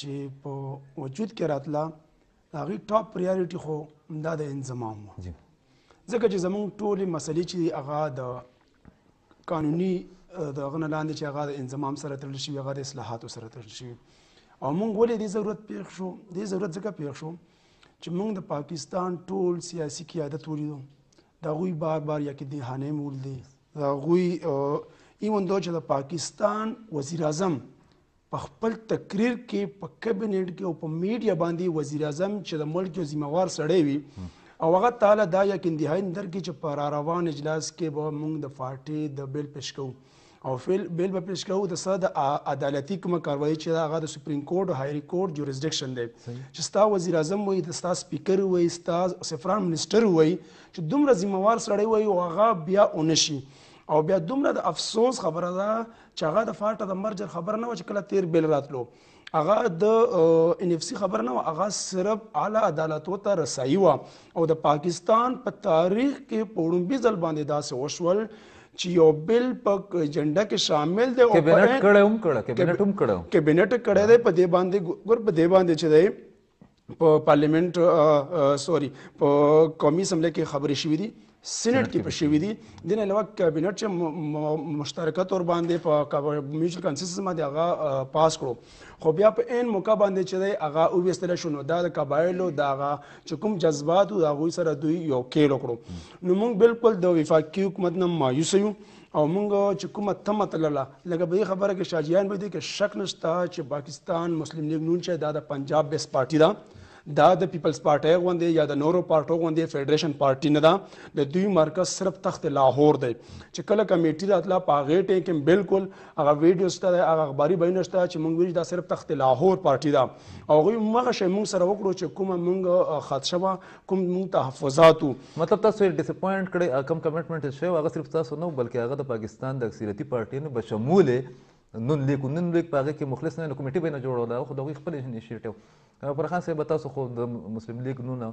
چې په وجود کې راتله هغه ټاپ پریاریټي خو دا د انضمام و ځکه چې زمونږ ټولې مسلې چې هغه د قانوني د غن لاندې چې هغه د انضمام سره تړل شي هغه د اصلاحاتو سره تړل شي او موږ ولې دې ضرورت پیښ شو دې ضرورت ځکه پیښ شو چې موږ د پاکستان ټول سیاسي قیادت ولیدو دا غوي بار بار یا کې دهانه مول دي دا غوي ایون دوی چې د پاکستان وزیر اعظم په خپل تقریر کې په کابینټ کې او په میډیا باندې وزیر اعظم چې د ملک یو ذمہوار سړی وي او هغه تعالی دا یقین دی هاین در کې چې پر روان اجلاس کې به موږ د فاټې د بیل پېښ کوو او فیل بیل به پېښ کوو د ساده عدالتي کوم کاروایی چې هغه د سپریم کورټ او هایری کورټ جوریسډکشن دی چې ستا وزیر اعظم وي د ستا سپیکر وي ستا سفران منیسټر وي چې دومره ذمہوار سړی وي او هغه بیا اونشي او بیا دومره د افسوس خبره ده چې هغه د فاټه د مرجر خبر نه و چې کله تیر بیل راتلو هغه د ان اف سی خبر نه هغه صرف اعلی عدالت ته رسایي و او د پاکستان په تاریخ کې پورومبي ځل باندې داسې وشول چې یو بل په ایجنډا کې شامل دی او کابینټ کړه هم کړه کابینټ هم کړه کابینټ کړه دی په دې باندې ګور په دې باندې چې دی په پارلیمنت سوري په قومي اسمبلی کې خبرې شوې دي سېنات کې په شوې دي د نه علاوه کابینټ چې مشترکه تور باندې په میوچل کنسنسس باندې هغه پاس کړو خو بیا په ان موقع باندې چې هغه او وستل شنو دا د قبایلو دا چې کوم جذبات او هغه سره دوی یو کېلو کړو نو موږ بالکل د وفاقي حکومت نه مایوس یو او موږ چې کومه تمه تلله لکه به خبره کې شاجیان به دي کې شک نشته چې پاکستان مسلم لیگ نون چې دا د پنجاب بیس پارټي ده دا د پیپلز پارټي غوندې یا د نورو پارټو غوندې فدریشن پارټي نه ده د دوی مرکز صرف تخت لاهور دی چې کله کمیټې د اطلاع په هغه ټیم کې بالکل هغه ویډیو شته هغه اخباري بیان شته چې موږ ویل دا صرف تخت لاهور پارټي ده او غوی مغه شی موږ سره وکړو چې کوم موږ خدشبه کوم موږ تحفظاتو مطلب تاسو ډیسپوینټ کړی کم کمټمنټ شوی هغه صرف تاسو نه بلکې هغه د پاکستان د اکثریتي پارټي نه بشمول نن لیکو نن لیک په هغه کې مخلص نه کمیټې به نه جوړوله خو دوی خپل انیشیټیو پر خان صاحب تاسو خو د مسلم لیگ نونه